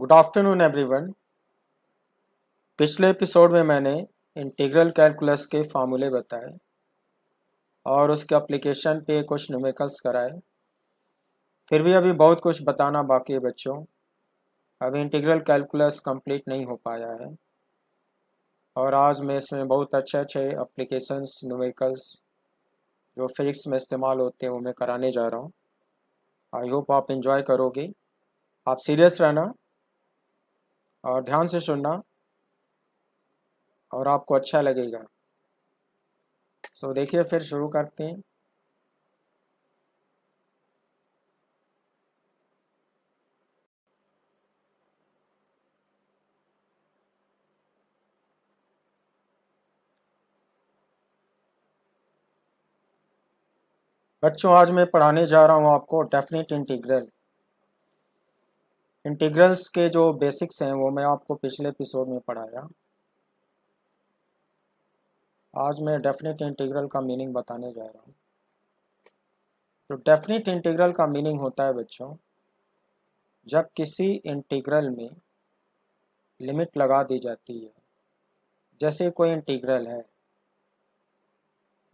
Good afternoon everyone पिछले episode में मैंने इंटीग्रल कैलकुलस के फार्मूले बताए और उसके एप्लीकेशन पे कुछ नुमेकल्स कराए फिर भी अभी बहुत कुछ बताना बाकी है बच्चों अभी इंटीग्रल कैलकुलस कंप्लीट नहीं हो पाया है और आज मैं इसमें बहुत अच्छे अच्छे अप्लीकेशंस नुमेकल्स जो फिजिक्स में इस्तेमाल होते हैं वो मैं कराने जा रहा हूँ आई होप आप इन्जॉय करोगे आप सीरियस रहना और ध्यान से सुनना और आपको अच्छा लगेगा सो देखिए फिर शुरू करते हैं बच्चों आज मैं पढ़ाने जा रहा हूँ आपको डेफिनेट इंटीग्रल इंटीग्रल्स के जो बेसिक्स हैं वो मैं आपको पिछले एपिसोड में पढ़ाया आज मैं डेफिनेट इंटीग्रल का मीनिंग बताने जा रहा हूँ तो डेफिनेट इंटीग्रल का मीनिंग होता है बच्चों जब किसी इंटीग्रल में लिमिट लगा दी जाती है जैसे कोई इंटीग्रल है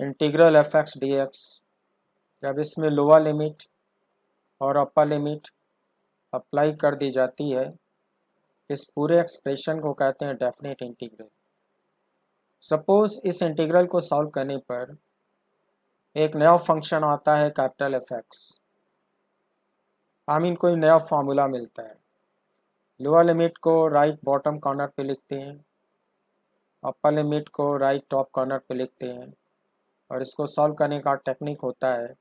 integral F X D X जब इसमें लोअर लिमिट और अपर लिमिट अप्लाई कर दी जाती है इस पूरे एक्सप्रेशन को कहते हैं डेफिनेट इंटीग्रल सपोज इस इंटीग्रल को सॉल्व करने पर एक नया फंक्शन आता है capital F X I mean कोई नया फार्मूला मिलता है लोअर लिमिट को राइट बॉटम कॉर्नर पे लिखते हैं अपर लिमिट को राइट टॉप कॉर्नर पे लिखते हैं और इसको सॉल्व करने का टेक्निक होता है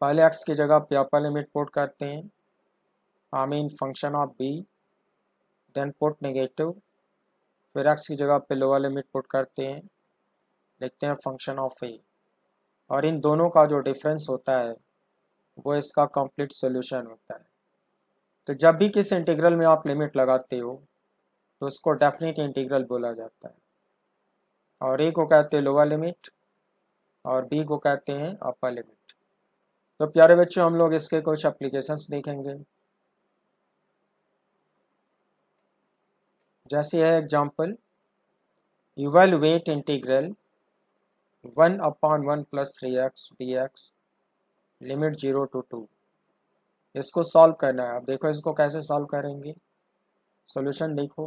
पहले एक्स की जगह पे अपर लिमिट पोट करते हैं I mean function of b then put negative फिर एक्स की जगह पे लोअर लिमिट पुट करते हैं लिखते हैं फंक्शन ऑफ ए और इन दोनों का जो डिफरेंस होता है वो इसका कंप्लीट सॉल्यूशन होता है तो जब भी किसी इंटीग्रल में आप लिमिट लगाते हो तो उसको डेफिनेट इंटीग्रल बोला जाता है और ए को कहते हैं लोअर लिमिट और बी को कहते हैं अपर लिमिट तो प्यारे बच्चों हम लोग इसके कुछ अप्लीकेशंस देखेंगे जैसे है example evaluate integral one upon one plus three X D x limit zero to two इसको सॉल्व करना है आप देखो इसको कैसे सॉल्व करेंगे सोल्यूशन देखो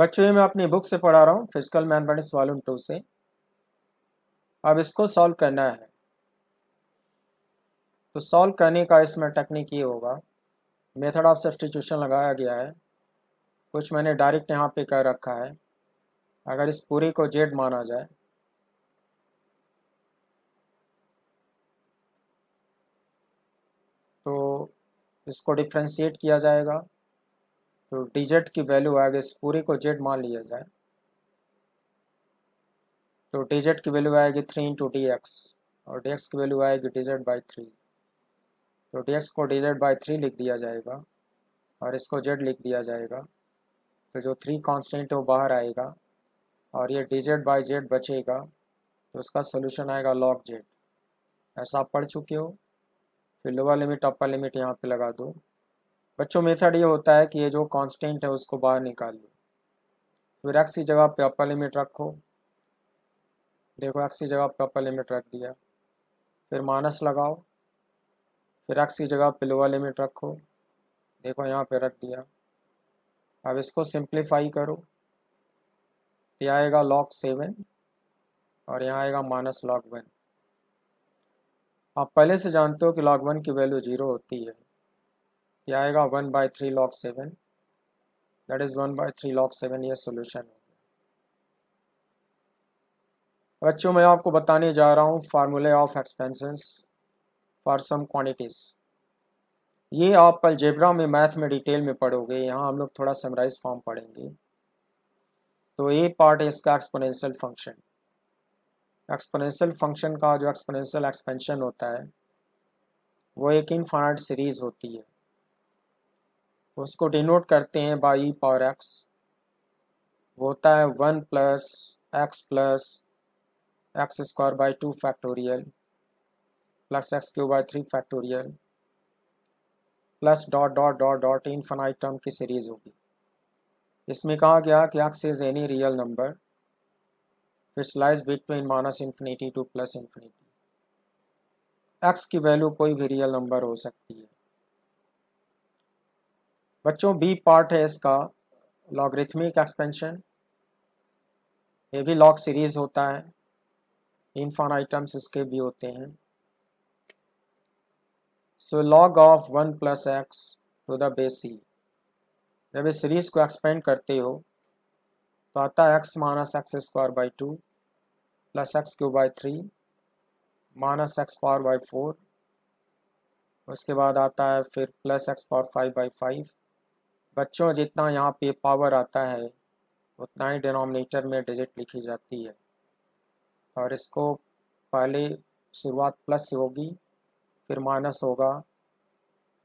बच्चों ये मैं अपनी बुक से पढ़ा रहा हूँ फिजिकल मैथमेटिक्स वॉल्यूम टू से अब इसको सॉल्व करना है तो सॉल्व करने का इसमें टेक्निक ये होगा मेथड ऑफ सब्सटीट्यूशन लगाया गया है कुछ मैंने डायरेक्ट यहाँ पे कर रखा है अगर इस पूरी को जेड माना जाए तो इसको डिफ्रेंशिएट किया जाएगा तो डिजेट की वैल्यू आएगी इस पूरी को जेड मान लिया जाए तो डिजेट की वैल्यू आएगी थ्री इंटू डी एक्स और डी एक्स की वैल्यू आएगी डिजेट बाई थ्री तो डी एक्स को डिजेट बाई थ्री लिख दिया जाएगा और इसको जेड लिख दिया जाएगा तो जो थ्री कांस्टेंट है वो बाहर आएगा और ये डी जेड बाई जेड बचेगा तो उसका सोल्यूशन आएगा लॉग जेड ऐसा आप पढ़ चुके हो फिर लोअर लिमिट अपर लिमिट यहाँ पे लगा दो बच्चों मेथड ये होता है कि ये जो कांस्टेंट है उसको बाहर निकाल लो फिर एक्स की जगह पे अपर लिमिट रखो देखो एक्स की जगह पे अपर लिमिट रख दिया फिर माइनस लगाओ फिर एक्स की जगह पे लोअर लिमिट रखो देखो यहाँ पे रख दिया अब इसको सिंप्लीफाई करो यह आएगा लॉक सेवन और यहाँ आएगा माइनस लॉक वन आप पहले से जानते हो कि लॉक वन की वैल्यू जीरो होती है यह आएगा one by three log seven that is one by three log seven ये सोल्यूशन हो बच्चों मैं आपको बताने जा रहा हूँ formulae of expansions for some quantities ये आप अलजेब्रा में मैथ में डिटेल में पढ़ोगे यहाँ हम लोग थोड़ा समराइज फॉर्म पढ़ेंगे तो ये पार्ट है इसका एक्सपोनेंशियल फंक्शन एक्सपोनेंशियल फंक्शन का जो एक्सपोनेंशियल एक्सपेंशन होता है वो एक इनफाइनाइट सीरीज होती है उसको डिनोट करते हैं बाई ई पावर एक्स वो होता है one plus X plus x square by two factorial plus X cube by three factorial plus dot dot dot dot infinite term की सीरीज़ होगी इसमें कहा गया कि X is any real number which lies between minus infinity to plus infinity X की value कोई भी real number हो सकती है बच्चों बी पार्ट है इसका लॉगरिथमिक एक्सपेंशन ये भी लॉग सीरीज़ होता है इनफान आइटम्स इसके भी होते हैं So log of 1 plus x to the base c. जब इस सीरीज को एक्सपेंड करते हो तो आता है x minus X square by two plus X cube by three minus X power by four उसके बाद आता है फिर plus X power five by five बच्चों जितना यहाँ पे पावर आता है उतना ही डिनोमिनेटर में डिजिट लिखी जाती है और इसको पहले शुरुआत प्लस से होगी फिर माइनस होगा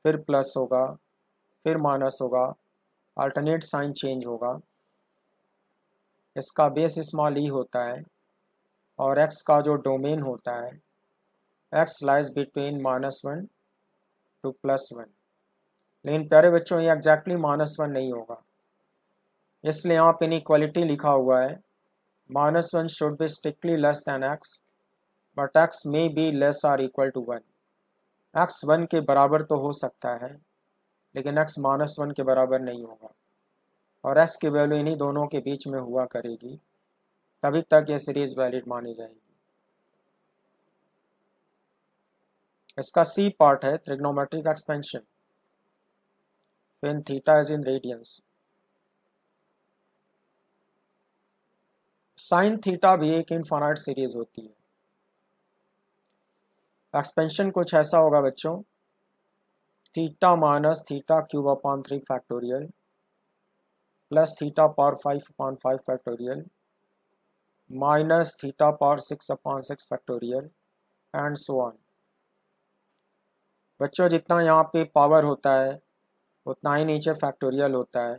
फिर प्लस होगा फिर माइनस होगा अल्टरनेट साइन चेंज होगा इसका बेस स्मॉल ई होता है और एक्स का जो डोमेन होता है X lies between minus one to plus one लेकिन प्यारे बच्चों ये एग्जैक्टली माइनस वन नहीं होगा इसलिए यहाँ पे इनक्वालिटी लिखा हुआ है minus one should be strictly less than X but X may be less or equal to one X one के बराबर तो हो सकता है लेकिन एक्स माइनस वन के बराबर नहीं होगा और एक्स की वैल्यू इन्हीं दोनों के बीच में हुआ करेगी तभी तक यह सीरीज़ वैलिड मानी जाएगी इसका सी पार्ट है trigonometric expansion when theta is in radians sine theta भी एक इनफाइनाइट सीरीज होती है एक्सपेंशन कुछ ऐसा होगा बच्चों theta minus theta cube upon three factorial plus theta power five upon five factorial minus theta power six upon six factorial and so on बच्चों जितना यहाँ पे पावर होता है उतना ही नीचे फैक्टोरियल होता है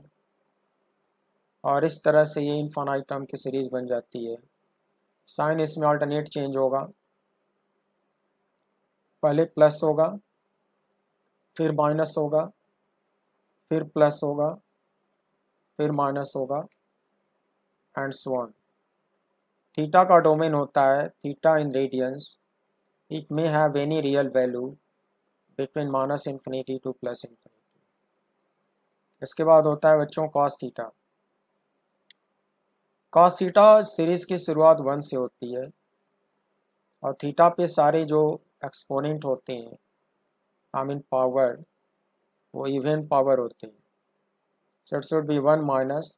और इस तरह से ये इन्फानाइट टर्म की सीरीज़ बन जाती है साइन इसमें अल्टरनेट चेंज होगा पहले प्लस होगा फिर माइनस होगा फिर प्लस होगा फिर माइनस होगा एंड सोन थीटा का डोमेन होता है theta in radians it may have any real value between minus infinity to plus infinity इसके बाद होता है बच्चों cos theta cos theta series की शुरुआत वन से होती है और थीटा पे सारे जो एक्सपोनेंट होते हैं आई मीन पावर वो इवन पावर होते हैं so should be one minus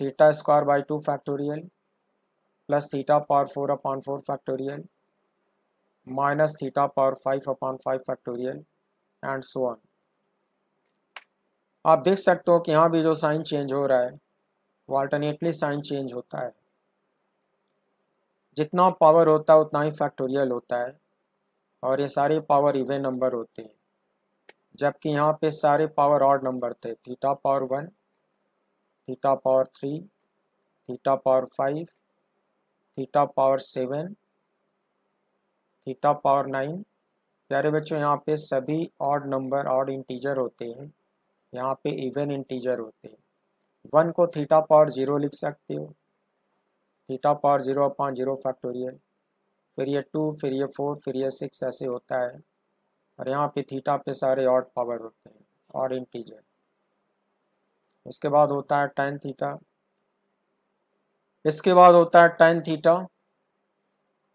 theta square by two factorial plus theta power four upon four factorial minus theta power five upon five factorial and so on आप देख सकते हो कि यहाँ भी जो साइन चेंज हो रहा है वो अल्टरनेटली साइन चेंज होता है जितना पावर होता है उतना ही फैक्टोरियल होता है और ये सारे पावर इवेन नंबर होते हैं जबकि यहाँ पे सारे पावर ऑड नंबर थे theta power one theta power three theta power five theta power seven theta power nine प्यारे बच्चों यहाँ पे सभी ऑड नंबर ऑड इंटीजर होते हैं यहाँ पे इवन इंटीजर होते हैं वन को थीटा पावर जीरो लिख सकते हो theta power zero upon zero factorial फिर ये टू फिर ये फोर फिर ये सिक्स ऐसे होता है और यहाँ पे थीटा पे सारे ऑट पावर होते हैं और इंटीजर इसके बाद होता है टेन थीटा इसके बाद होता है टेन थीटा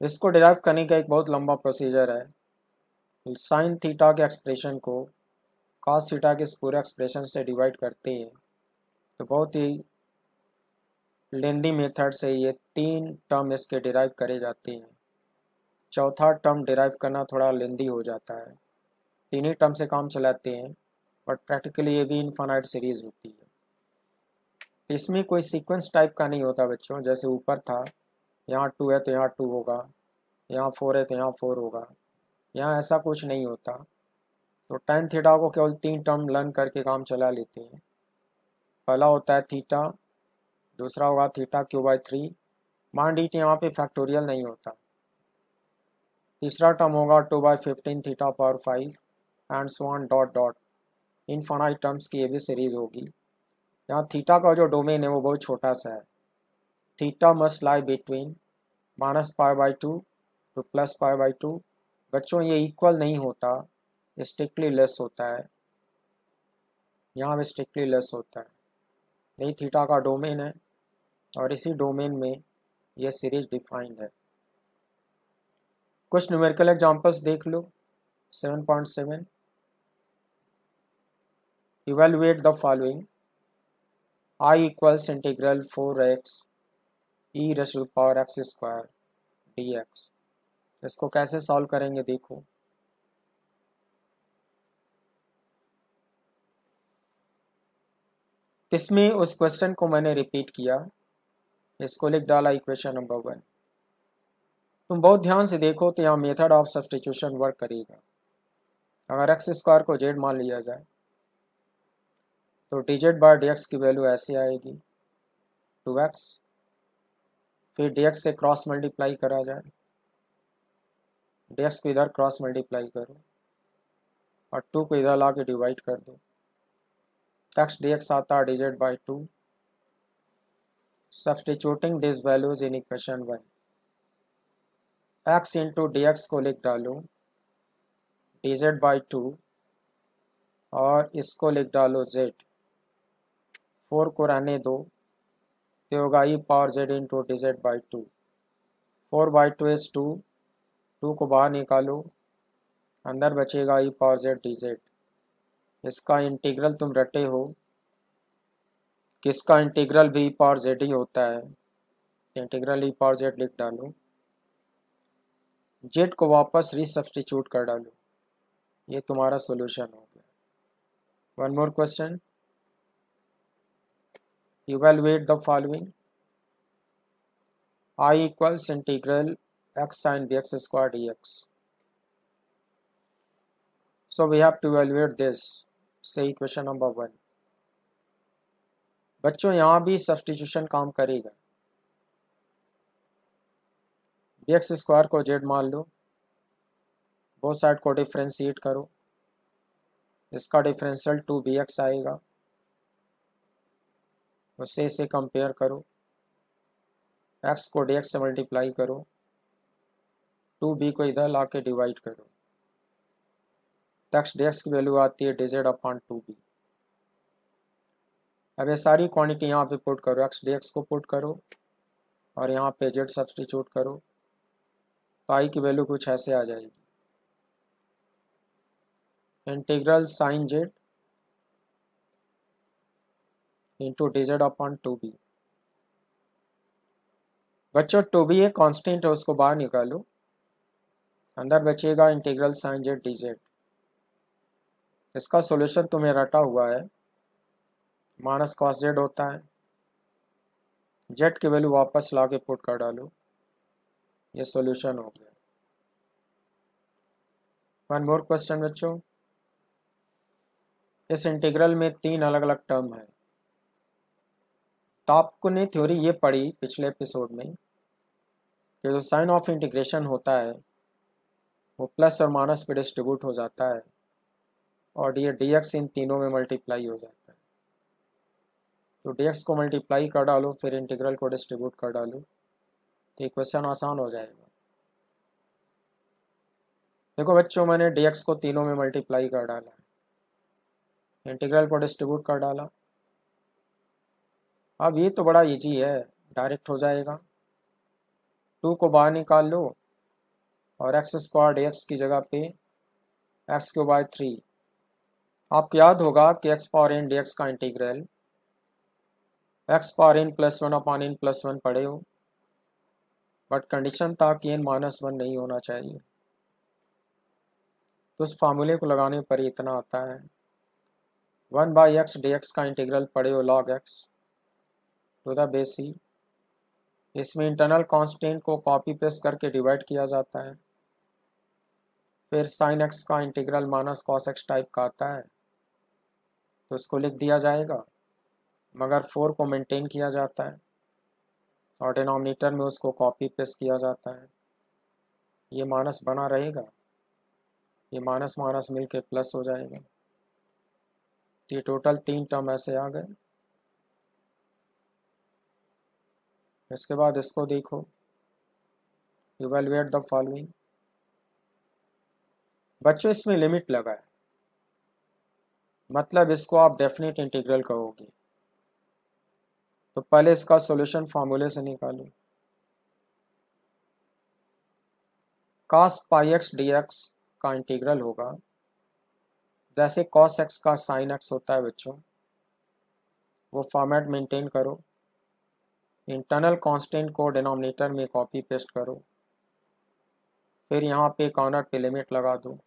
इसको डिराइव करने का एक बहुत लंबा प्रोसीजर है साइन थीटा के एक्सप्रेशन को कास्ट थीटा के इस पूरे एक्सप्रेशन से डिवाइड करते हैं तो बहुत ही लेंदी मेथड से ये तीन टर्म इसके डिराइव करे जाते हैं चौथा टर्म डिराइव करना थोड़ा लेंदी हो जाता है तीन ही टर्म से काम चलाते हैं बट प्रैक्टिकली ये भी इनफाइनाइट सीरीज होती है इसमें कोई सीक्वेंस टाइप का नहीं होता बच्चों जैसे ऊपर था यहाँ टू है तो यहाँ टू होगा यहाँ फोर है तो यहाँ फोर होगा यहाँ ऐसा कुछ नहीं होता तो टेन थीटा को केवल तीन टर्म लर्न करके काम चला लेते हैं पहला होता है थीटा दूसरा होगा थीटा क्यू बाई थ्री मान लीजिए यहाँ पे फैक्टोरियल नहीं होता तीसरा टर्म होगा two by fifteen theta power five and one dot dot infinite terms की ये भी सीरीज होगी यहाँ थीटा का जो डोमेन है वो बहुत छोटा सा है theta must lie between minus pi by two to plus pi by two बच्चों ये इक्वल नहीं होता स्ट्रिक्टली लेस होता है यहाँ भी स्ट्रिक्टली लेस होता है यही थीटा का डोमेन है और इसी डोमेन में यह सीरीज डिफाइंड है कुछ न्यूमेरिकल एग्जांपल्स देख लो 7.7 evaluate the following I equals integral 4x X E to power X square D X इसको कैसे सॉल्व करेंगे देखो इसमें उस क्वेश्चन को मैंने रिपीट किया इसको लिख डाला इक्वेशन नंबर वन तुम बहुत ध्यान से देखो तो यहाँ मेथड ऑफ सब्सटीट्यूशन वर्क करेगा अगर एक्स स्क्वायर को जेड मान लिया जाए तो D Z bar D x की वैल्यू ऐसे आएगी टू एक्स फिर डी एक्स से क्रॉस मल्टीप्लाई करा जाए डी एक्स को इधर क्रॉस मल्टीप्लाई करो और टू को इधर ला के डिवाइड कर दो एक्स डी एक्स आता है Z by two substituting this values in equation one X into D x को लिख डालो डी जेड बाई टू और इसको लिख डालो जेड फोर को रहने दो तो होगा E power Z into D Z by two four by two as two two को बाहर निकालो अंदर बचेगा ई पावर जेड डी जेड इसका इंटीग्रल तुम रटे हो किसका इंटीग्रल भी पावर e जेड ही होता है इंटीग्रल ई पावर जेड लिख डालो जेट को वापस रिसब्स्टिट्यूट कर डालो ये तुम्हारा सोल्यूशन हो गया one more question evaluate the following I equals integral X sine B X square D x so we have to evaluate this सही क्वेश्चन नंबर वन बच्चों यहाँ भी सब्सटीट्यूशन काम करेगा एक्स स्क्वायर को जेड मान लो बहुत साइड को डिफ्रेंशिएट करो इसका डिफरेंशियल टू बी एक्स आएगा उससे इसे कंपेयर करो एक्स को डी एक्स से मल्टीप्लाई करो टू बी को इधर ला के डिवाइड करो एक्स डी एक्स की वैल्यू आती है डिजेड अपॉन टू बी अब ये सारी क्वांटिटी यहाँ पे पुट करो एक्स डी एक्स को पुट करो और यहाँ पे जेड सब्सटीट्यूट करो तो आई की वैल्यू कुछ ऐसे आ जाएगी integral sine Z into D Z upon two B बच्चों टू बी एक कांस्टेंट है उसको बाहर निकालो अंदर बचेगा integral sine Z D Z इसका सॉल्यूशन तुम्हें रटा हुआ है माइनस कॉस जेड होता है जेड की वैल्यू वापस ला के पुट कर डालो ये सॉल्यूशन हो गया वन मोर क्वेश्चन बच्चों इस इंटीग्रल में तीन अलग अलग टर्म है तो आपको ने थ्योरी ये पढ़ी पिछले एपिसोड में कि जो साइन ऑफ इंटीग्रेशन होता है वो प्लस और माइनस पे डिस्ट्रीब्यूट हो जाता है और ये डी एक्स इन तीनों में मल्टीप्लाई हो जाता है तो डी को मल्टीप्लाई कर डालो फिर इंटीग्रल को डिस्ट्रीब्यूट कर डालो तो ये क्वेश्चन आसान हो जाएगा देखो बच्चों मैंने डी को तीनों में मल्टीप्लाई कर डाला है इंटीग्रल को डिस्ट्रीब्यूट कर डाला अब ये तो बड़ा इजी है डायरेक्ट हो जाएगा टू को बाहर निकाल लो और एक्स स्क्वायर डी की जगह पे एक्स क्यू बाय थ्री आपको याद होगा कि एक्स पावर एन डी का integral X power N plus one upon N plus one पढ़े हो बट कंडीशन था कि एन माइनस वन नहीं होना चाहिए तो उस फार्मूले को लगाने पर इतना आता है one by X D x का इंटीग्रल पड़े हो log X to the base इसमें इंटरनल कांस्टेंट को कॉपी पेस्ट करके डिवाइड किया जाता है फिर साइन एक्स का integral minus cos X type का आता है तो उसको लिख दिया जाएगा मगर फोर को मेंटेन किया जाता है और डिनोमिनेटर में उसको कॉपी पेस्ट किया जाता है ये माइनस बना रहेगा ये माइनस माइनस मिल के प्लस हो जाएगा ये टोटल तीन टर्म ऐसे आ गए इसके बाद इसको देखो इवेलुएट द फॉलोइंग बच्चों इसमें लिमिट लगा है मतलब इसको आप डेफिनेट इंटीग्रल कहोगे तो पहले इसका सॉल्यूशन फार्मूले से निकालो cos pi x D x का इंटीग्रल होगा जैसे कॉस एक्स का साइन एक्स होता है बच्चों वो फॉर्मेट मेंटेन करो इंटरनल कांस्टेंट को डिनोमिनेटर में कॉपी पेस्ट करो फिर यहाँ पे कॉर्नर पे लिमिट लगा दो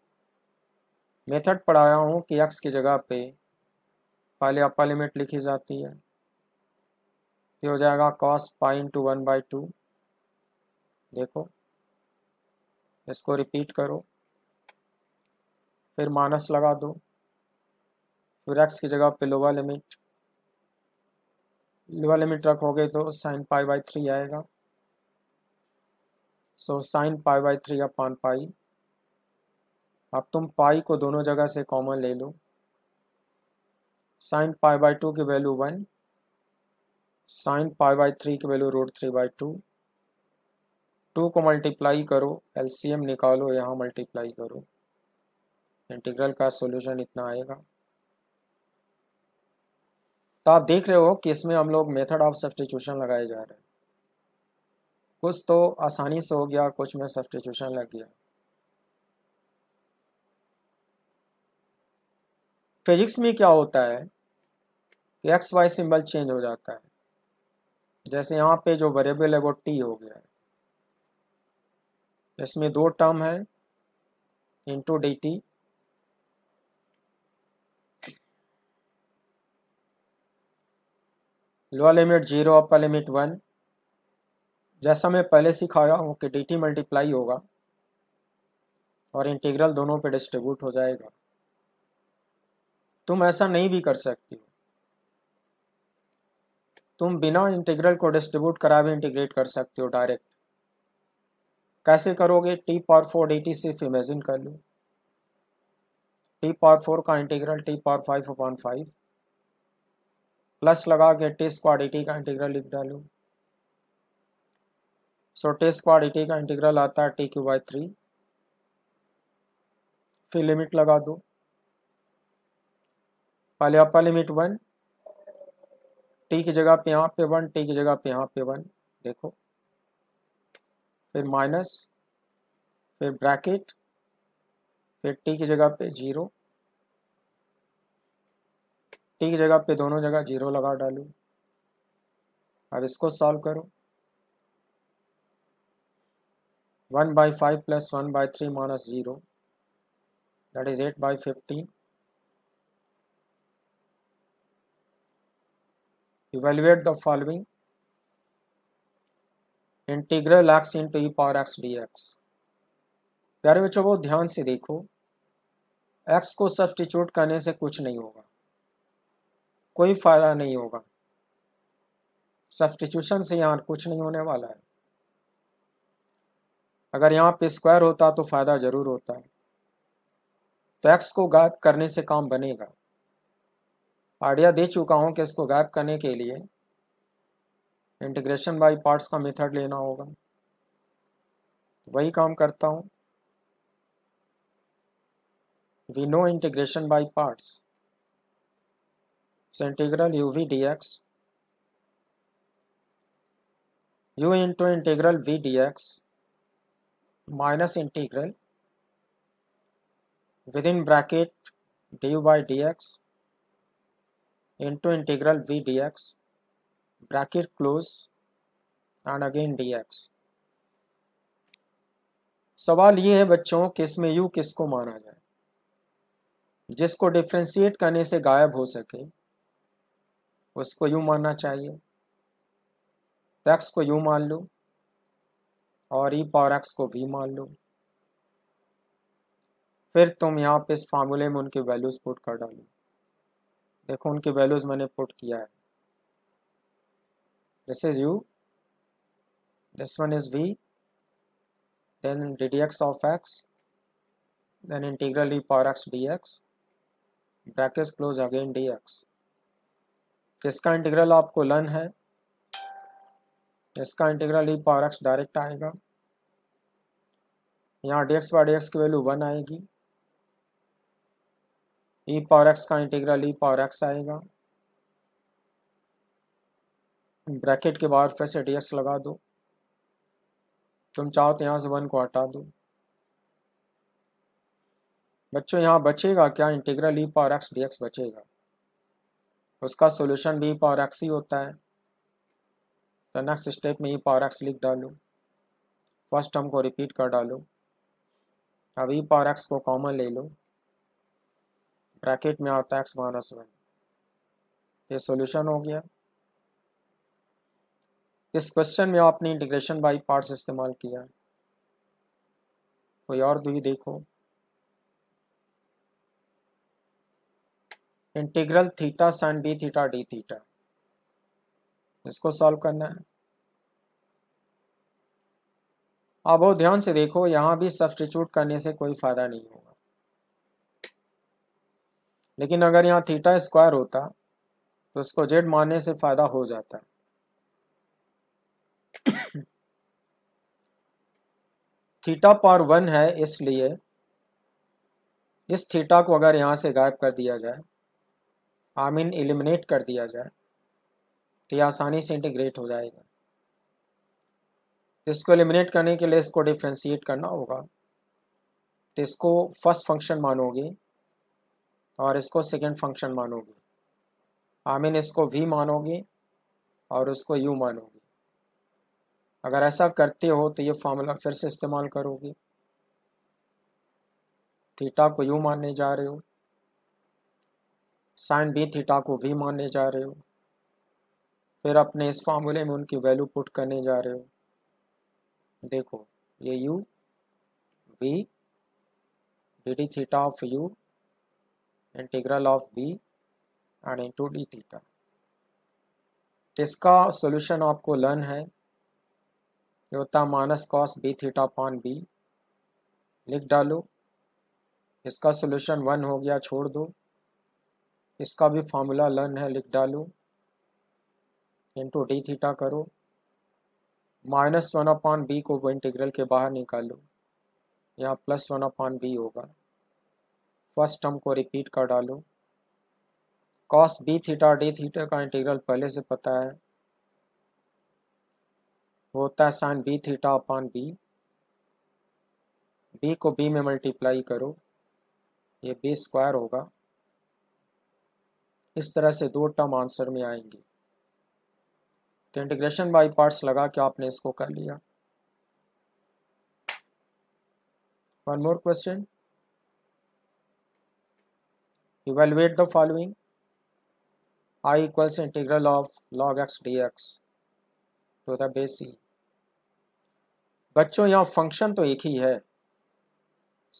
मेथड पढ़ाया हूँ कि एक्स की जगह पे पहले अपर लिमिट लिखी जाती है ये हो जाएगा cos pi into one by two देखो इसको रिपीट करो फिर माइनस लगा दो फिर एक्स की जगह पे लोअर लिमिट लोअर लिमिट रखोगे तो साइन पाई बाई थ्री आएगा so sine pi by three upon pi अब तुम पाई को दोनों जगह से कॉमन ले लो साइन पाई बाई टू की value one sine pi by three की value root three by two two को मल्टीप्लाई करो एलसीएम निकालो यहाँ मल्टीप्लाई करो इंटीग्रल का सॉल्यूशन इतना आएगा तो आप देख रहे हो कि इसमें हम लोग मेथड ऑफ सब्सटीट्यूशन लगाए जा रहे हैं कुछ तो आसानी से हो गया कुछ में सब्सटीट्यूशन लग गया फिजिक्स में क्या होता है एक्स वाई सिंबल चेंज हो जाता है जैसे यहाँ पे जो वेरिएबल है वो टी हो गया है इसमें दो टर्म है into d t lower limit zero upper limit one जैसा मैं पहले सिखाया हूँ कि डी टी मल्टीप्लाई होगा और इंटीग्रल दोनों पे डिस्ट्रीब्यूट हो जाएगा तुम ऐसा नहीं भी कर सकती हो तुम बिना इंटीग्रल को डिस्ट्रीब्यूट करा भी इंटीग्रेट कर सकते हो डायरेक्ट कैसे करोगे t power four d t सिर्फ इमेजिन कर लो टी पावर फोर का integral t power five upon five plus लगा के टी स्क्वाड डी टी का इंटीग्रल लिख डालो सो टी स्क्वाड डी का इंटीग्रल आता है टी क्यू बाई थ्री फिर लिमिट लगा दो पहले अपर लिमिट वन टी की जगह पे यहाँ पे वन टी की जगह पे यहाँ पे वन देखो फिर माइनस फिर ब्रैकेट फिर टी की जगह पे जीरो टी की जगह पे दोनों जगह जीरो लगा डालू अब इसको सॉल्व करो one by five plus one by three minus zero that is eight by fifteen evaluate the following integral x into power x D x प्यारे बच्चों बहुत ध्यान से देखो एक्स को सब्सटीट्यूट करने से कुछ नहीं होगा कोई फ़ायदा नहीं होगा सब्सटीट्यूशन से यहाँ कुछ नहीं होने वाला है अगर यहाँ पे स्क्वायर होता तो फ़ायदा ज़रूर होता है तो एक्स को गायब करने से काम बनेगा आइडिया दे चुका हूँ कि इसको गैप करने के लिए इंटीग्रेशन बाय पार्ट्स का मेथड लेना होगा वही काम करता हूँ we know integration by parts integral u v d x u into integral v d x minus integral within bracket d u by d x into integral v dx bracket close and again dx सवाल ये है बच्चों किस में किस किसको माना जाए जिसको डिफ्रेंशिएट करने से गायब हो सके उसको यू मानना चाहिए एक्स तो को यू मान लो और ई पावर एक्स को वी मान लो फिर तुम यहाँ पे इस फार्मूले में उनकी वैल्यूज पुट कर डालो देखो उनके वैल्यूज़ मैंने पुट किया है this this is u one is v then d d x of x then integral e power x D x dx close again d x जिसका इंटीग्रल आपको लन है इसका integral e power x direct आएगा यहाँ d x by d x की value one आएगी e power x का integral e power x आएगा ब्रैकेट के बाहर फिर से डी एक्स लगा दो तुम चाहो तो यहाँ से वन को हटा दो बच्चों यहाँ बचेगा क्या integral e power x D x बचेगा उसका सॉल्यूशन भी पावर e एक्स ही होता है तो नेक्स्ट स्टेप में ई पावर एक्स लिख डालो फर्स्ट टर्म को रिपीट कर डालो अब ई पावर एक्स को कॉमन ले लो ब्रैकेट में आता है एक्स माइनस वन ये सॉल्यूशन हो गया इस क्वेश्चन में आपने इंटीग्रेशन बाय पार्ट्स इस्तेमाल किया कोई और भी देखो integral theta sine d theta d theta इसको सॉल्व करना है अब वो ध्यान से देखो यहाँ भी सब्सटीट्यूट करने से कोई फ़ायदा नहीं हो लेकिन अगर यहाँ थीटा स्क्वायर होता तो उसको जेड मानने से फ़ायदा हो जाता थीटा पावर वन है इसलिए इस थीटा को अगर यहाँ से गायब कर दिया जाए आई मीन एलिमिनेट कर दिया जाए तो ये आसानी से इंटीग्रेट हो जाएगा इसको एलिमिनेट करने के लिए इसको डिफ्रेंशिएट करना होगा तो इसको फर्स्ट फंक्शन मानोगे और इसको सेकेंड फंक्शन मानोगे आमिन इसको वी मानोगे और उसको यू मानोगे अगर ऐसा करते हो तो ये फार्मूला फिर से इस्तेमाल करोगे थीटा को यू मानने जा रहे हो साइन बी थीटा को वी मानने जा रहे हो फिर अपने इस फार्मूले में उनकी वैल्यू पुट करने जा रहे हो देखो ये u v d d theta of u integral of v and into d theta. इसका सोल्यूशन आपको लर्न है ये होता minus cos b theta upon b लिख डालो इसका सोल्यूशन वन हो गया छोड़ दो इसका भी फार्मूला लर्न है लिख डालो इंटू डी थीटा करो माइनस वन अपॉन बी को इंटीग्रल के बाहर निकालो यहाँ प्लस वन अपॉन बी होगा फर्स्ट टर्म को रिपीट कर डालू cos b theta d theta का इंटीग्रल पहले से पता है होता है sine b theta upon b b को बी में मल्टीप्लाई करो ये बी स्क्वायर होगा इस तरह से दो टर्म आंसर में आएंगी तो इंटीग्रेशन बाय पार्ट्स लगा के आपने इसको कर लिया one more question evaluate the following i equals integral of log x dx to the base e बच्चों यहाँ फंक्शन तो एक ही है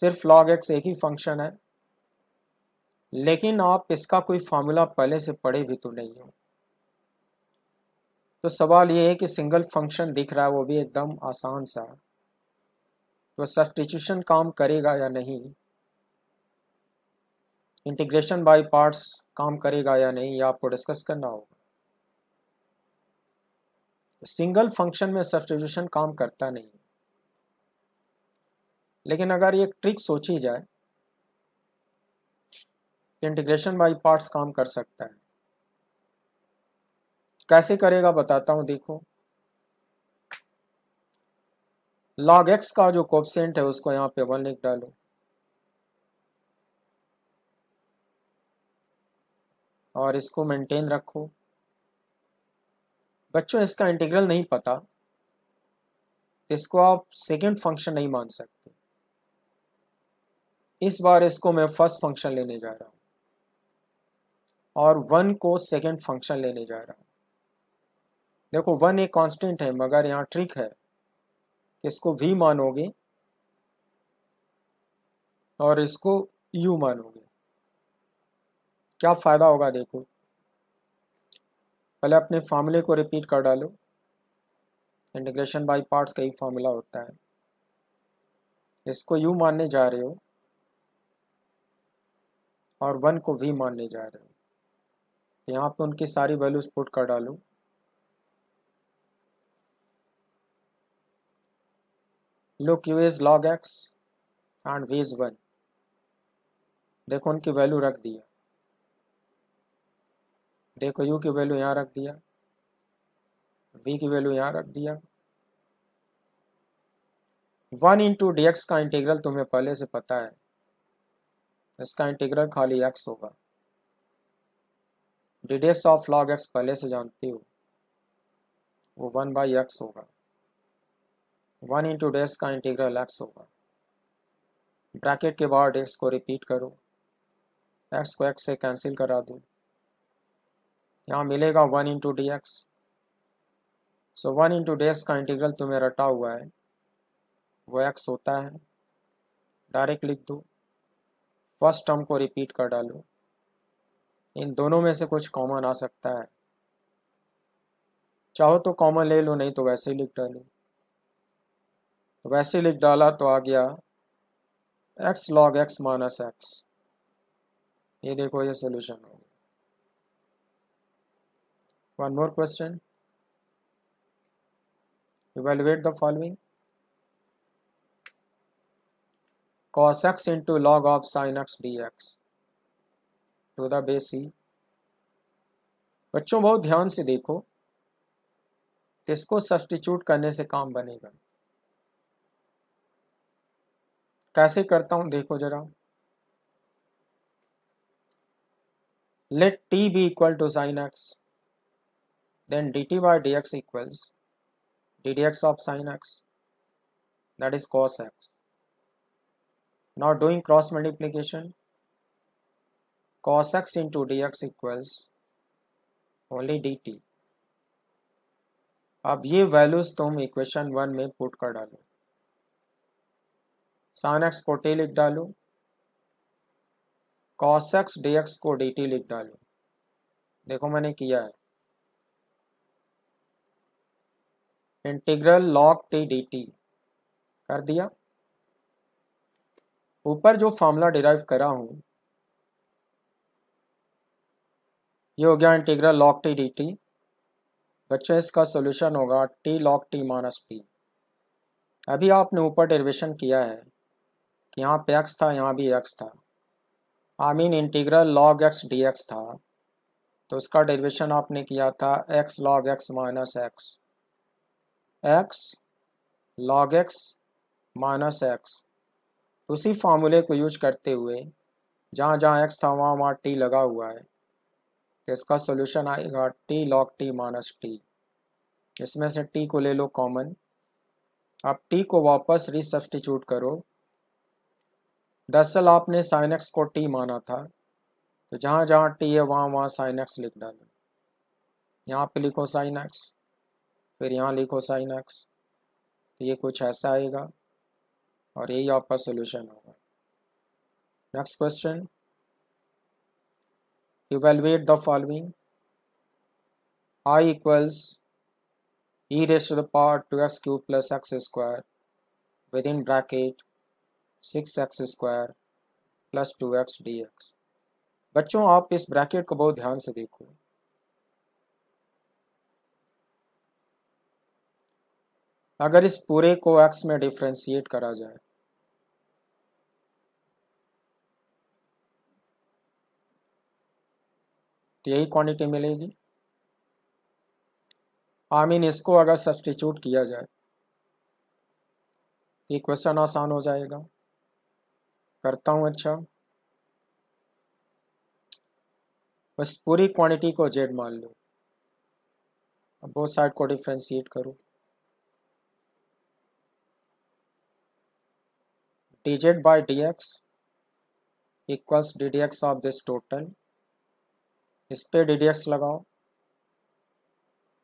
सिर्फ लॉग एक्स एक ही फंक्शन है लेकिन आप इसका कोई फार्मूला पहले से पढ़े भी तो नहीं हो तो सवाल ये है कि सिंगल फंक्शन दिख रहा है वो भी एकदम आसान सा है तो सब्सटीट्यूशन काम करेगा या नहीं इंटीग्रेशन बाय पार्ट्स काम करेगा या नहीं ये आपको डिस्कस करना होगा सिंगल फंक्शन में सब्सटीट्यूशन काम करता नहीं लेकिन अगर ये ट्रिक सोची जाए इंटीग्रेशन बाय पार्ट्स काम कर सकता है कैसे करेगा बताता हूं देखो लॉग एक्स का जो कोपसेंट है उसको यहाँ पे वन लिख डालो और इसको मेंटेन रखो बच्चों इसका इंटीग्रल नहीं पता इसको आप सेकेंड फंक्शन नहीं मान सकते इस बार इसको मैं फर्स्ट फंक्शन लेने जा रहा हूँ और वन को सेकेंड फंक्शन लेने जा रहा हूँ देखो वन एक कांस्टेंट है मगर यहाँ ट्रिक है इसको वी मानोगे और इसको यू मानोगे क्या फ़ायदा होगा देखो पहले अपने फार्मूले को रिपीट कर डालो इंटीग्रेशन बाय पार्ट्स का ही फार्मूला होता है इसको यू मानने जा रहे हो और वन को वी मानने जा रहे हो यहाँ पे उनकी सारी वैल्यूज पुट कर डालो look u is log x and v is one देखो उनकी वैल्यू रख दिया देखो यू की वैल्यू यहाँ रख दिया वी की वैल्यू यहाँ रख दिया वन इंटू डी एक्स का इंटीग्रल तुम्हें पहले से पता है इसका इंटीग्रल खाली एक्स होगा d d x of log x पहले से जानती हो वो वन बाई एक्स होगा वन इंटू डेस का इंटीग्रल एक्स होगा ब्रैकेट के बाहर डेस को रिपीट करो एक्स को एक्स से कैंसिल करा दूँ यहाँ मिलेगा one into D x so one into D x का इंटीग्रल तुम्हें रटा हुआ है वो एक्स होता है डायरेक्ट लिख दो फर्स्ट टर्म को रिपीट कर डालो इन दोनों में से कुछ कॉमन आ सकता है चाहो तो कॉमन ले लो नहीं तो वैसे ही लिख डालो तो वैसे लिख डाला तो आ गया x log x minus x ये देखो ये सोल्यूशन हो One more question. Evaluate the following. cos x into log of sin x dx to the base c बच्चों बहुत ध्यान से देखो इसको सब्सटीट्यूट करने से काम बनेगा कैसे करता हूं देखो जरा let t be equal to sine x then dt by dx equals ddx of sin x that is cos x. Now doing cross multiplication cos x into dx equals only dt. अब ये values तुम equation one में put कर डालो sine x को t लिख डालो cos x D x को डी टी लिख डालो देखो मैंने किया है integral log t d t कर दिया ऊपर जो फॉर्मूला डिराइव करा हूँ ये हो गया integral log t d t बच्चों इसका सॉल्यूशन होगा t log t minus t अभी आपने ऊपर डेरिवेशन किया है कि यहाँ पे एक्स था यहाँ भी एक्स था I mean integral log x D x था तो उसका डेरिवेशन आपने किया था x log x minus x x log x minus x उसी फार्मूले को यूज करते हुए जहाँ जहाँ एक्स था वहाँ वहाँ टी लगा हुआ है इसका सोल्यूशन आएगा t log t minus t इसमें से टी को ले लो कॉमन आप टी को वापस रिसब्स्टिट्यूट करो दरअसल आपने साइन एक्स को टी माना था तो जहाँ जहाँ टी है वहाँ वहाँ साइन एक्स लिख डालो यहाँ पे लिखो साइन एक्स फिर यहाँ लिखो साइन एक्स तो ये कुछ ऐसा आएगा और यही आपका सोल्यूशन होगा next question evaluate the following I equals e raise to the power two x cube plus x square within bracket six x square plus two x D x बच्चों आप इस ब्रैकेट को बहुत ध्यान से देखो अगर इस पूरे को एक्स में डिफ्रेंशिएट करा जाए तो यही क्वांटिटी मिलेगी आई मीन इसको अगर सब्सटीट्यूट किया जाए ये क्वेश्चन आसान हो जाएगा करता हूँ अच्छा बस पूरी क्वांटिटी को जेड मान लो अब बोथ साइड को डिफ्रेंशिएट करूँ dz by dx equals d d x of this total इस पे डी डी एक्स लगाओ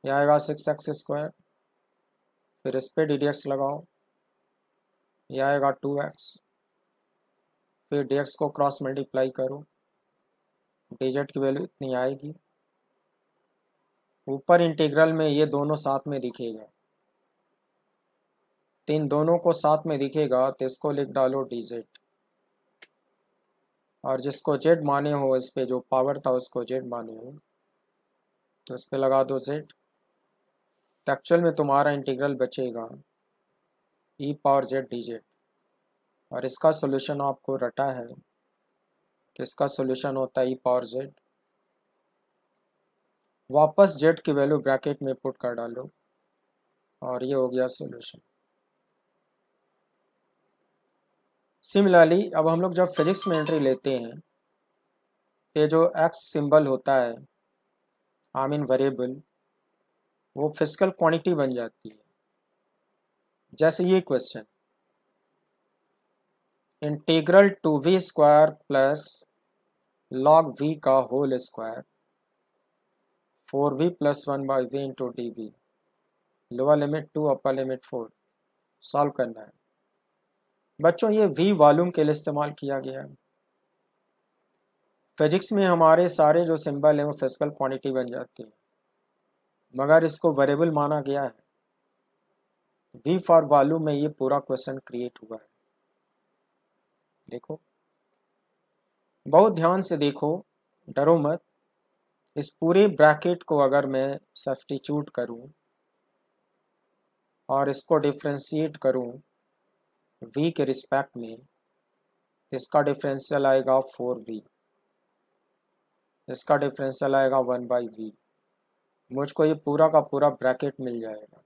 यह आएगा सिक्स एक्स स्क्वायर फिर इस पे डी डी एक्स लगाओ यह आएगा टू एक्स फिर डी एक्स को क्रॉस मल्टीप्लाई करो डी जेड की वैल्यू इतनी आएगी ऊपर इंटीग्रल में ये दोनों साथ में दिखेगा तो इन दोनों को साथ में दिखेगा तो इसको लिख डालो डी जेड और जिसको जेड माने हो इस पर जो पावर था उसको जेड माने हो तो इस पर लगा दो जेड तो एक्चुअल में तुम्हारा इंटीग्रल बचेगा ई पावर जेड डी जेड और इसका सोल्यूशन आपको रटा है कि इसका सोल्यूशन होता है ई पावर जेड वापस जेड की वैल्यू ब्रैकेट में पुट कर डालो और ये हो गया सोल्यूशन सिमिलरली अब हम लोग जब फिजिक्स में एंट्री लेते हैं ये जो एक्स सिंबल होता है आई मीन वेरिएबल वो फिजिकल क्वांटिटी बन जाती है जैसे ये question integral two v square plus log v का whole square four v plus one by v into d v lower limit two upper limit four solve करना है बच्चों ये वी वॉल्यूम के लिए इस्तेमाल किया गया है फिजिक्स में हमारे सारे जो सिंबल हैं वो फिजिकल क्वांटिटी बन जाती है मगर इसको वेरिएबल माना गया है वी फॉर वॉल्यूम में ये पूरा क्वेश्चन क्रिएट हुआ है देखो बहुत ध्यान से देखो डरो मत इस पूरे ब्रैकेट को अगर मैं सब्सटीट्यूट करूं और इसको डिफ्रेंशिएट करूं वी के रिस्पेक्ट में इसका डिफरेंशियल आएगा फोर वी इसका डिफरेंशियल आएगा वन बाई वी मुझको ये पूरा का पूरा ब्रैकेट मिल जाएगा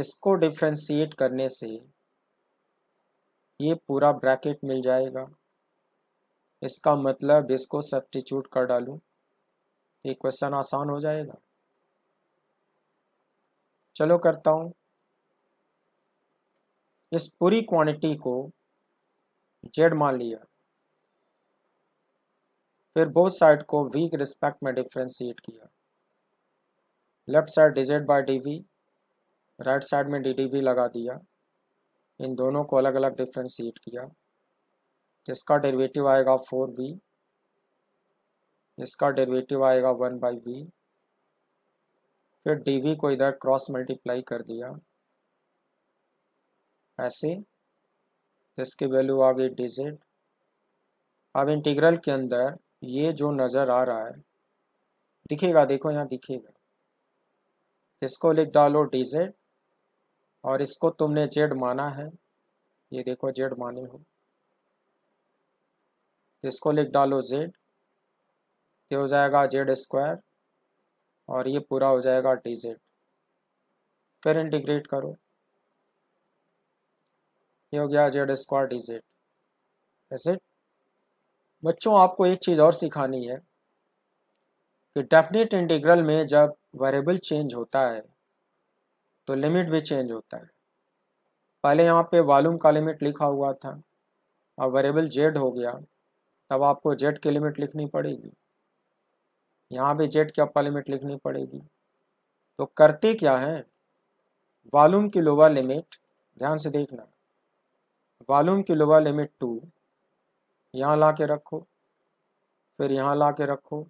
इसको डिफ्रेंशिएट करने से ये पूरा ब्रैकेट मिल जाएगा इसका मतलब इसको सब्टीट्यूट कर डालूं ये क्वेश्चन आसान हो जाएगा चलो करता हूँ इस पूरी क्वांटिटी को जेड मान लिया फिर बोथ साइड को वी के रिस्पेक्ट में डिफ्रेंशिएट किया left side d z by d v right side में डी डी वी लगा दिया इन दोनों को अलग अलग डिफ्रेंशिएट किया जिसका डेरिवेटिव आएगा फोर वी इसका डेरिवेटिव आएगा वन बाई वी फिर डी वी को इधर क्रॉस मल्टीप्लाई कर दिया ऐसे इसकी वैल्यू आ गई डिजिट अब इंटीग्रल के अंदर ये जो नज़र आ रहा है दिखेगा देखो यहाँ दिखेगा इसको लिख डालो डिजिट और इसको तुमने जेड माना है ये देखो जेड माने हो इसको लिख डालो जेड ये हो जाएगा जेड स्क्वायर और ये पूरा हो जाएगा डी जेड फिर इंटीग्रेट करो ये हो गया z square is it it बच्चों आपको एक चीज़ और सिखानी है कि डेफिनेट इंटीग्रल में जब वेरिएबल चेंज होता है तो लिमिट भी चेंज होता है पहले यहाँ पे वॉल्यूम का लिमिट लिखा हुआ था अब वेरिएबल जेड हो गया तब आपको जेड की लिमिट लिखनी पड़ेगी यहाँ भी जेड की अपर लिमिट लिखनी पड़ेगी तो करते क्या है वॉल्यूम की लोअर लिमिट ध्यान से देखना वॉल्यूम की लोअर लिमिट टू यहाँ ला के रखो फिर यहाँ ला के रखो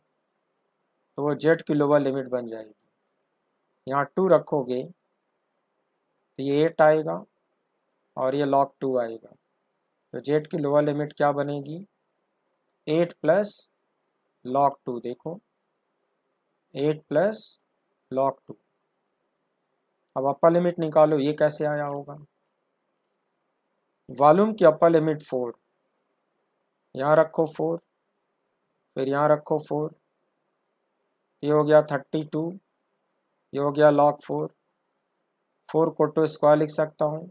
तो वो जेड की लोअर लिमिट बन जाएगी यहाँ टू रखोगे तो ये एट आएगा और ये लॉक टू आएगा तो जेड की लोअर लिमिट क्या बनेगी एट प्लस लॉक टू देखो एट प्लस लॉक टू अब अपर लिमिट निकालो ये कैसे आया होगा वॉल्यूम की अपर लिमिट फोर यहाँ रखो फोर फिर यहाँ रखो फोर ये हो गया थर्टी टू ये हो गया लॉक फोर फोर को टू स्क्वायर लिख सकता हूँ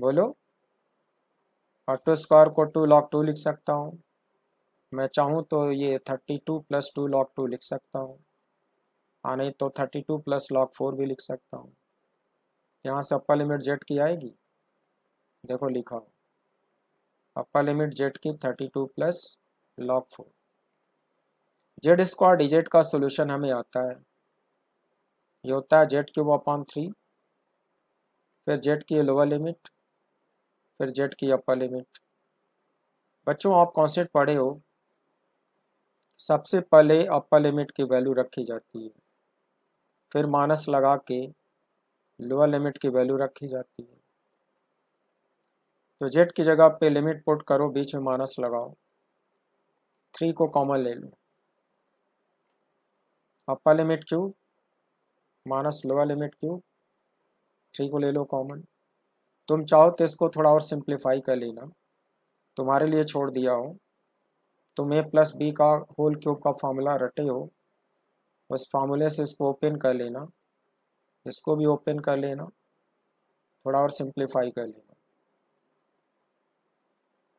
बोलो और टू स्क्वायर को टू लॉक टू लिख सकता हूँ मैं चाहूँ तो ये thirty two plus two log two लिख सकता हूँ आने हाँ, नहीं तो thirty two plus log four भी लिख सकता हूँ यहाँ से अपर लिमिट जेड की आएगी देखो लिखा हो अपर लिमिट जेड की thirty two plus log four z square d z का सोल्यूशन हमें आता है ये होता है जेड क्यूब अपॉन थ्री फिर जेड की लोअर लिमिट फिर जेड की अपर लिमिट बच्चों आप कॉन्सेप्ट पढ़े हो सबसे पहले अपर लिमिट की वैल्यू रखी जाती है फिर माइनस लगा के लोअर लिमिट की वैल्यू रखी जाती है तो जेड की जगह पे लिमिट पुट करो बीच में माइनस लगाओ थ्री को कॉमन ले लो upper limit cube minus lower limit cube three को ले लो कॉमन तुम चाहो तो इसको थोड़ा और सिंप्लीफाई कर लेना तुम्हारे लिए छोड़ दिया हो तुम ए प्लस बी का होल क्यूब का फार्मूला रटे हो उस फार्मूले से इसको ओपन कर लेना इसको भी ओपन कर लेना थोड़ा और सिंप्लीफाई कर लेना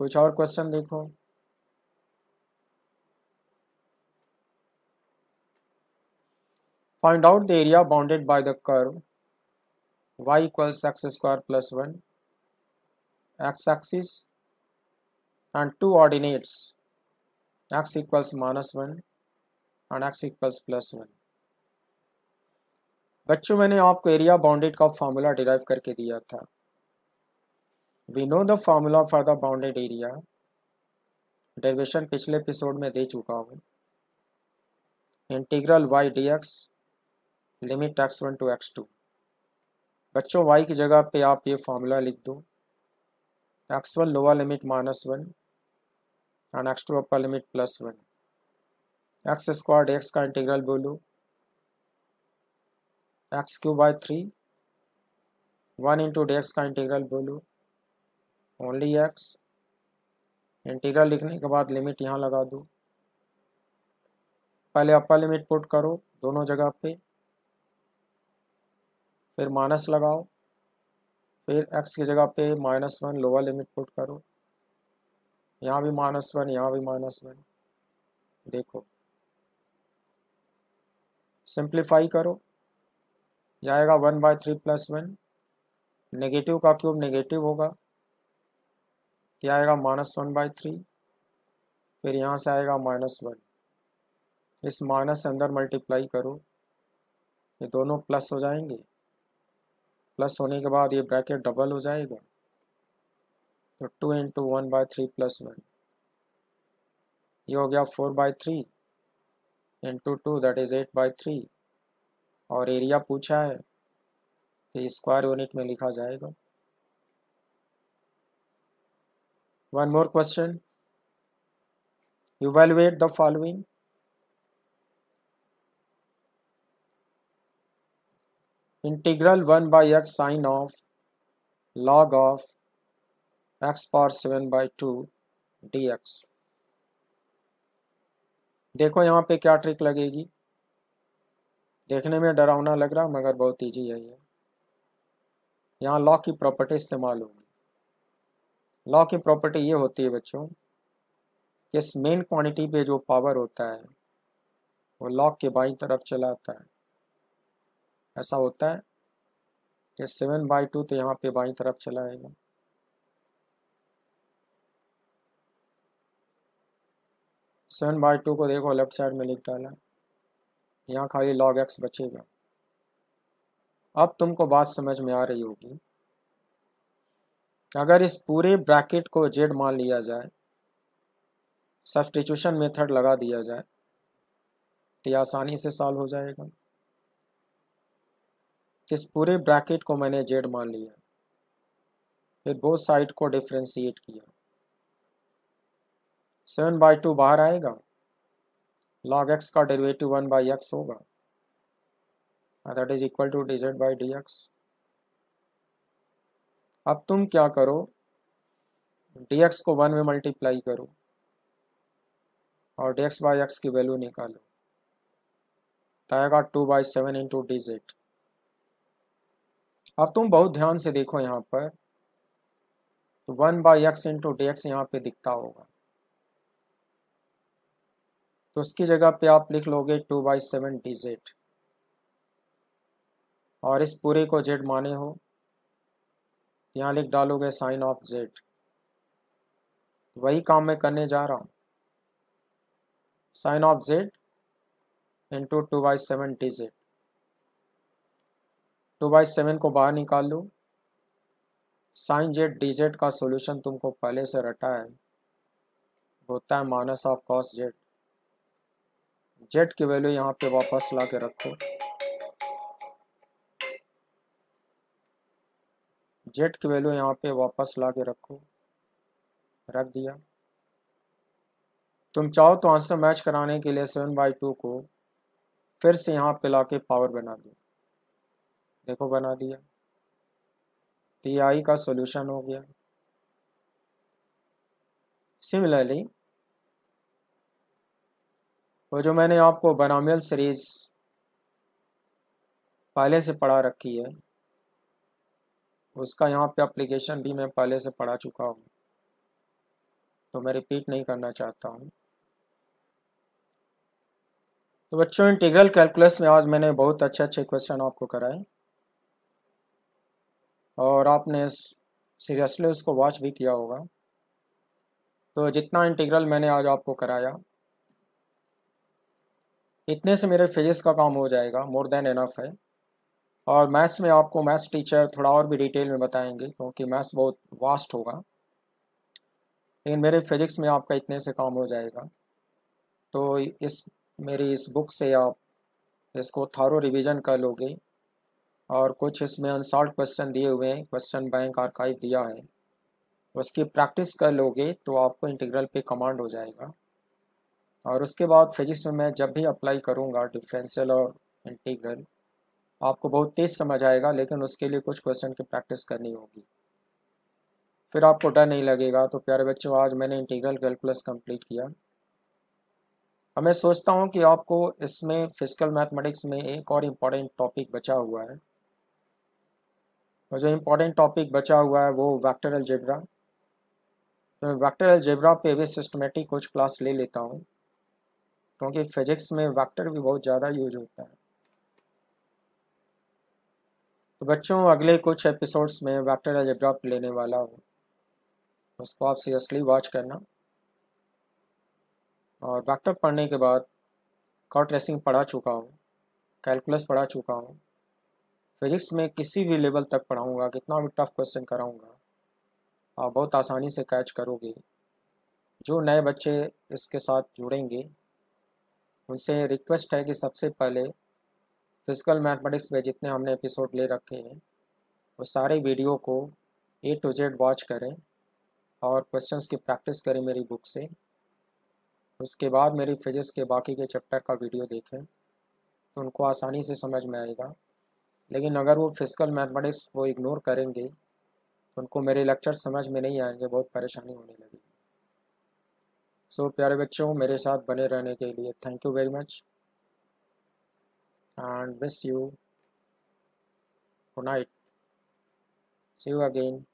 कुछ और क्वेश्चन देखो find out the area bounded by the curve y equals x square plus one x axis and two ordinates x equals minus one and x equals plus one बच्चों मैंने आपको एरिया बाउंडेड का formula derive करके दिया था we know the formula for the bounded area derivation पिछले episode में दे चुका हूँ integral y d x limit x one two x two बच्चों वाई की जगह पे आप ये फार्मूला लिख दो x one lower limit minus one and x two upper limit plus one x square x का इंटीग्रल बोलो x cube by three one into D x का इंटीग्रल बोलो ओनली एक्स इंटीग्रल लिखने के बाद लिमिट यहाँ लगा दो पहले अपर लिमिट पुट करो दोनों जगह पे फिर माइनस लगाओ फिर एक्स की जगह पे minus one lower limit put करो यहाँ भी माइनस वन यहाँ भी माइनस वन देखो सिंप्लीफाई करो जाएगा one by three plus one negative का क्यूब नेगेटिव होगा ये आएगा माइनस वन बाई थ्री फिर यहाँ से आएगा माइनस वन इस माइनस से अंदर मल्टीप्लाई करो ये दोनों प्लस हो जाएंगे प्लस होने के बाद ये ब्रैकेट डबल हो जाएगा तो two into one by three plus one ये हो गया four by three into two that is eight by three और एरिया पूछा है तो स्क्वायर यूनिट में लिखा जाएगा One more question. Evaluate the following. Integral 1 by x sin of log of x power 7 by 2 dx. देखो यहाँ पे क्या ट्रिक लगेगी देखने में डरावना लग रहा मगर बहुत ईजी है ये यहाँ लॉ की प्रॉपर्टी इस्तेमाल होगी लॉ की प्रॉपर्टी ये होती है बच्चों कि इस मेन क्वांटिटी पे जो पावर होता है वो लॉक के बाई तरफ चला आता है ऐसा होता है कि सेवन बाई टू तो यहाँ पे बाई तरफ चला आएगा सेवन बाई टू को देखो लेफ्ट साइड में लिख डाला यहाँ खाली लॉग एक्स बचेगा अब तुमको बात समझ में आ रही होगी अगर इस पूरे ब्रैकेट को जेड मान लिया जाए सब्सटीट्यूशन मेथड लगा दिया जाए तो ये आसानी से सॉल्व हो जाएगा इस पूरे ब्रैकेट को मैंने जेड मान लिया फिर बोथ साइड को डिफ्रेंशिएट किया सेवन बाई टू बाहर आएगा लॉग एक्स का डेरिवेटिव वन बाई एक्स होगा that is equal to d Z by d x अब तुम क्या करो dx को वन में मल्टीप्लाई करो और dx बाई एक्स की वैल्यू निकालो आएगा two by seven into digit अब तुम बहुत ध्यान से देखो यहाँ पर one by x into D x यहाँ पे दिखता होगा तो उसकी जगह पे आप लिख लोगे two by seven d z और इस पूरे को जेड माने हो यहाँ लिख डालोगे साइन ऑफ जेड वही काम मैं करने जा रहा हूँ sine of z into two by seven d z two by seven को बाहर निकाल लूँ साइन जेड डी जेड का सोल्यूशन तुमको पहले से रटा है होता है minus of cos z z की वैल्यू यहाँ पे वापस ला के रखो जेट की वैल्यू यहाँ पे वापस ला के रखो रख दिया तुम चाहो तो आंसर मैच कराने के लिए सेवन बाई टू को फिर से यहाँ पे ला के पावर बना दो देखो बना दिया पी आई का सॉल्यूशन हो गया सिमिलरली वो जो मैंने आपको बनामियल सीरीज पहले से पढ़ा रखी है उसका यहाँ पे अप्लीकेशन भी मैं पहले से पढ़ा चुका हूँ तो मैं रिपीट नहीं करना चाहता हूँ तो बच्चों इंटीग्रल कैलकुलस में आज मैंने बहुत अच्छे अच्छे क्वेश्चन आपको कराए और आपने सीरियसली उसको वॉच भी किया होगा तो जितना इंटीग्रल मैंने आज आपको कराया इतने से मेरे फिजिक्स का काम हो जाएगा मोर देन एनफ है और मैथ्स में आपको मैथ्स टीचर थोड़ा और भी डिटेल में बताएंगे क्योंकि मैथ्स बहुत वास्ट होगा लेकिन मेरे फिजिक्स में आपका इतने से काम हो जाएगा तो इस मेरी इस बुक से आप इसको थारो रिवीजन कर लोगे और कुछ इसमें अनसॉल्व क्वेश्चन दिए हुए हैं क्वेश्चन बैंक आर्काइव दिया है उसकी प्रैक्टिस कर लोगे तो आपको इंटीग्रल पे कमांड हो जाएगा और उसके बाद फिजिक्स में मैं जब भी अप्लाई करूँगा डिफरेंशियल और इंटीग्रल आपको बहुत तेज़ समझ आएगा लेकिन उसके लिए कुछ क्वेश्चन की प्रैक्टिस करनी होगी फिर आपको डर नहीं लगेगा तो प्यारे बच्चों आज मैंने इंटीग्रल कैलकुलस कंप्लीट किया अब मैं सोचता हूँ कि आपको इसमें फिजिकल मैथमेटिक्स में एक और इम्पॉर्टेंट टॉपिक बचा हुआ है और जो इम्पॉर्टेंट टॉपिक बचा हुआ है वो वैक्टर अलजेब्रा तो वैक्टर अलजेब्रा पे भी सिस्टमेटिक कुछ क्लास ले लेता हूँ क्योंकि फिजिक्स में वैक्टर भी बहुत ज़्यादा यूज होता है तो बच्चों अगले कुछ एपिसोड्स में वैक्टर अलजेब्रा लेने वाला हूँ उसको आप सीरियसली वॉच करना और वैक्टर पढ़ने के बाद कॉट रेसिंग पढ़ा चुका हूँ कैलकुलस पढ़ा चुका हूँ फिजिक्स में किसी भी लेवल तक पढ़ाऊँगा कितना भी टफ क्वेश्चन कराऊँगा आप बहुत आसानी से कैच करोगे जो नए बच्चे इसके साथ जुड़ेंगे उनसे रिक्वेस्ट है कि सबसे पहले फिजिकल मैथमेटिक्स में जितने हमने एपिसोड ले रखे हैं वो सारे वीडियो को ए टू जेड वॉच करें और क्वेश्चंस की प्रैक्टिस करें मेरी बुक से उसके बाद मेरी फिजिक्स के बाकी के चैप्टर का वीडियो देखें तो उनको आसानी से समझ में आएगा लेकिन अगर वो फिजिकल मैथमेटिक्स वो इग्नोर करेंगे तो उनको मेरे लेक्चर समझ में नहीं आएंगे बहुत परेशानी होने लगेगी सो so, प्यारे बच्चों मेरे साथ बने रहने के लिए thank you very much and miss you good night see you again